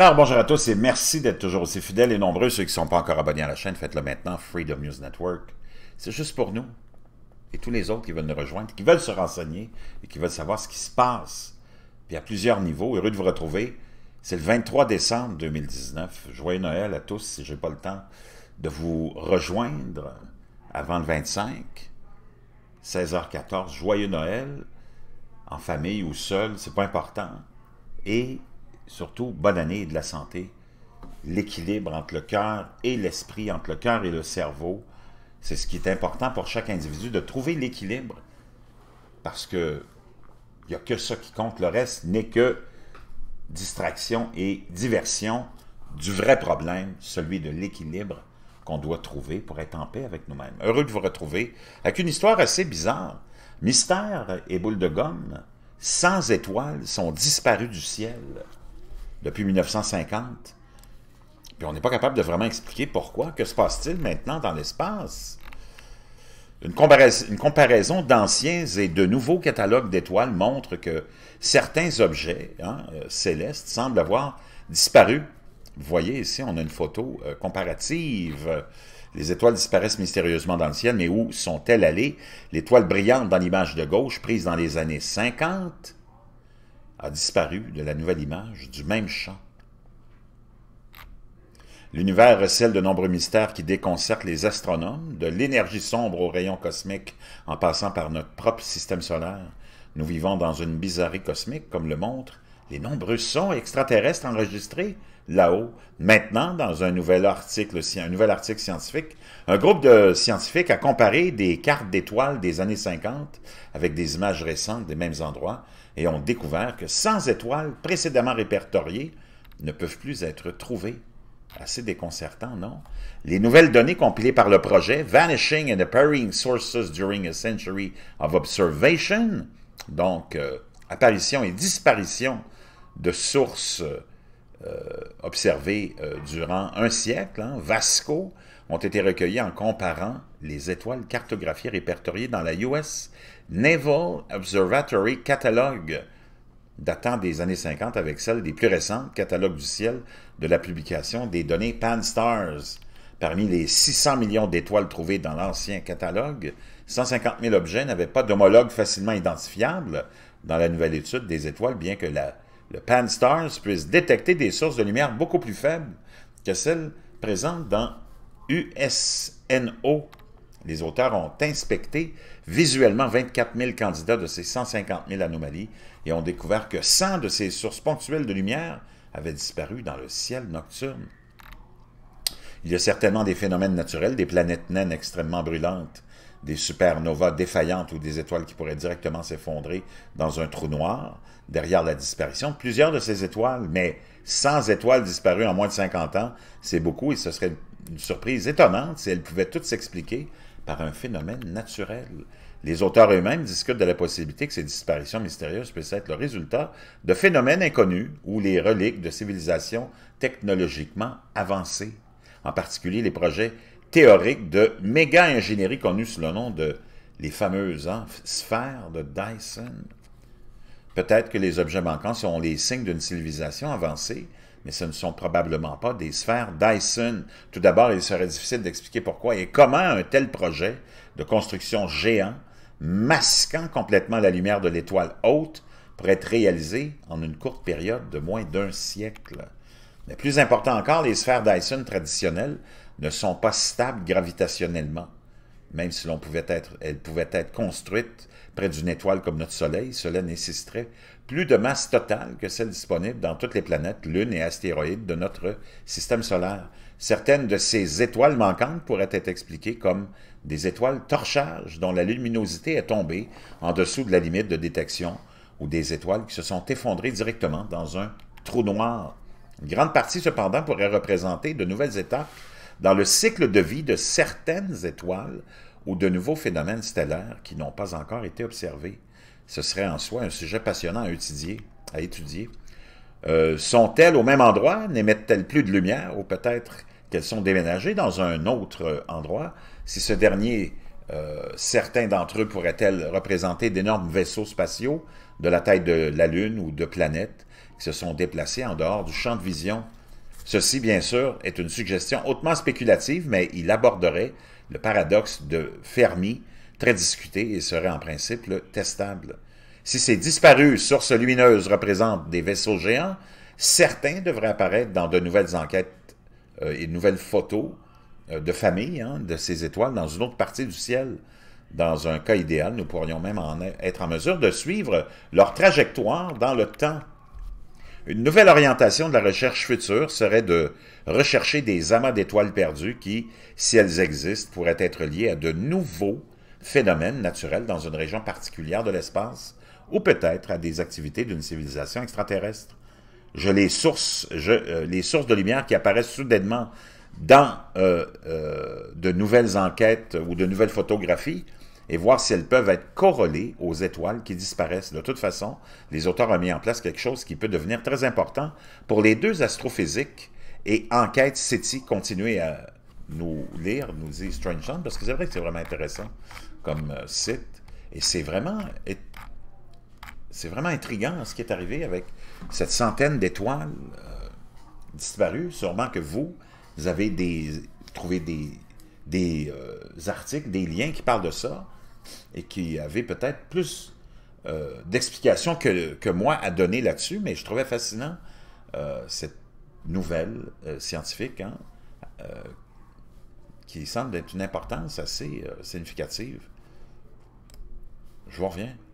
Alors, bonjour à tous et merci d'être toujours aussi fidèles et nombreux. Ceux qui ne sont pas encore abonnés à la chaîne, faites-le maintenant, Freedom News Network. C'est juste pour nous et tous les autres qui veulent nous rejoindre, qui veulent se renseigner et qui veulent savoir ce qui se passe. Puis à plusieurs niveaux, heureux de vous retrouver. C'est le 23 décembre 2019. Joyeux Noël à tous si je n'ai pas le temps de vous rejoindre avant le 25. 16h14, joyeux Noël, en famille ou seul, c'est pas important. Et surtout, bonne année de la santé. L'équilibre entre le cœur et l'esprit, entre le cœur et le cerveau, c'est ce qui est important pour chaque individu, de trouver l'équilibre. Parce que il n'y a que ça qui compte. Le reste n'est que distraction et diversion du vrai problème, celui de l'équilibre qu'on doit trouver pour être en paix avec nous-mêmes. Heureux de vous retrouver avec une histoire assez bizarre. Mystère et boule de gomme, sans étoiles, sont disparus du ciel depuis 1950. Puis on n'est pas capable de vraiment expliquer pourquoi. Que se passe-t-il maintenant dans l'espace? Une, comparaison d'anciens et de nouveaux catalogues d'étoiles montre que certains objets hein, euh, célestes semblent avoir disparu. Vous voyez ici, on a une photo euh, comparative. Les étoiles disparaissent mystérieusement dans le ciel, mais où sont-elles allées? L'étoile brillante dans l'image de gauche, prise dans les années 50, a disparu de la nouvelle image du même champ. L'univers recèle de nombreux mystères qui déconcertent les astronomes, de l'énergie sombre aux rayons cosmiques en passant par notre propre système solaire. Nous vivons dans une bizarrerie cosmique, comme le montre les nombreux sons extraterrestres enregistrés là-haut. Maintenant, dans un nouvel article, scientifique, un groupe de scientifiques a comparé des cartes d'étoiles des années 50 avec des images récentes des mêmes endroits et ont découvert que 100 étoiles précédemment répertoriées ne peuvent plus être trouvées. Assez déconcertant, non? Les nouvelles données compilées par le projet Vanishing and Appearing Sources During a Century of Observation, donc euh, apparition et disparition de sources euh, observées euh, durant un siècle, hein. Vasco, ont été recueillies en comparant les étoiles cartographiées répertoriées dans la US Naval Observatory Catalogue, datant des années 50 avec celle des plus récentes catalogues du ciel de la publication des données Pan-STARRS. Parmi les 600 millions d'étoiles trouvées dans l'ancien catalogue, 150 000 objets n'avaient pas d'homologue facilement identifiable dans la nouvelle étude des étoiles, bien que la le pan-STARRS puisse détecter des sources de lumière beaucoup plus faibles que celles présentes dans USNO. Les auteurs ont inspecté visuellement 24 000 candidats de ces 150 000 anomalies et ont découvert que 100 de ces sources ponctuelles de lumière avaient disparu dans le ciel nocturne. Il y a certainement des phénomènes naturels, des planètes naines extrêmement brûlantes, des supernovas défaillantes ou des étoiles qui pourraient directement s'effondrer dans un trou noir derrière la disparition plusieurs de ces étoiles, mais 100 étoiles disparues en moins de 50 ans, c'est beaucoup et ce serait une surprise étonnante si elles pouvaient toutes s'expliquer par un phénomène naturel. Les auteurs eux-mêmes discutent de la possibilité que ces disparitions mystérieuses puissent être le résultat de phénomènes inconnus ou les reliques de civilisations technologiquement avancées en particulier les projets théoriques de méga-ingénierie connus sous le nom de les fameuses sphères de Dyson. Peut-être que les objets manquants sont les signes d'une civilisation avancée, mais ce ne sont probablement pas des sphères Dyson. Tout d'abord, il serait difficile d'expliquer pourquoi et comment un tel projet de construction géant, masquant complètement la lumière de l'étoile haute, pourrait être réalisé en une courte période de moins d'un siècle. Mais plus important encore, les sphères Dyson traditionnelles ne sont pas stables gravitationnellement. Même si l'on pouvait être, elles pouvaient être construites près d'une étoile comme notre Soleil, cela nécessiterait plus de masse totale que celle disponible dans toutes les planètes, lunes et astéroïdes de notre système solaire. Certaines de ces étoiles manquantes pourraient être expliquées comme des étoiles torchages dont la luminosité est tombée en dessous de la limite de détection ou des étoiles qui se sont effondrées directement dans un trou noir une grande partie, cependant, pourrait représenter de nouvelles étapes dans le cycle de vie de certaines étoiles ou de nouveaux phénomènes stellaires qui n'ont pas encore été observés. Ce serait en soi un sujet passionnant à étudier. À étudier. Euh, sont-elles au même endroit? N'émettent-elles plus de lumière? Ou peut-être qu'elles sont déménagées dans un autre endroit? Si ce dernier euh, certains d'entre eux pourraient-elles représenter d'énormes vaisseaux spatiaux de la taille de la Lune ou de planètes qui se sont déplacés en dehors du champ de vision. Ceci, bien sûr, est une suggestion hautement spéculative, mais il aborderait le paradoxe de Fermi, très discuté et serait en principe testable. Si ces disparues sources lumineuses représentent des vaisseaux géants, certains devraient apparaître dans de nouvelles enquêtes euh, et de nouvelles photos euh, de famille hein, de ces étoiles dans une autre partie du ciel. Dans un cas idéal, nous pourrions même en e-, être en mesure de suivre leur trajectoire dans le temps. Une nouvelle orientation de la recherche future serait de rechercher des amas d'étoiles perdues qui, si elles existent, pourraient être liées à de nouveaux phénomènes naturels dans une région particulière de l'espace ou peut-être à des activités d'une civilisation extraterrestre. Je, les, sources, je, euh, les sources de lumière qui apparaissent soudainement dans euh, euh, de nouvelles enquêtes ou de nouvelles photographies et voir si elles peuvent être corrélées aux étoiles qui disparaissent. De toute façon, les auteurs ont mis en place quelque chose qui peut devenir très important pour les deux astrophysiques et enquête SETI. Continuez à nous lire, nous dit Strange Things parce que c'est vrai que c'est vraiment intéressant comme euh, site. Et c'est vraiment, c'est vraiment intriguant ce qui est arrivé avec cette centaine d'étoiles disparues. Sûrement que vous, vous avez des, trouvé des, euh, articles, des liens qui parlent de ça et qui avaient peut-être plus euh, d'explications que, moi à donner là-dessus, mais je trouvais fascinant euh, cette nouvelle scientifique hein, qui semble être une importance assez significative. Je vous reviens.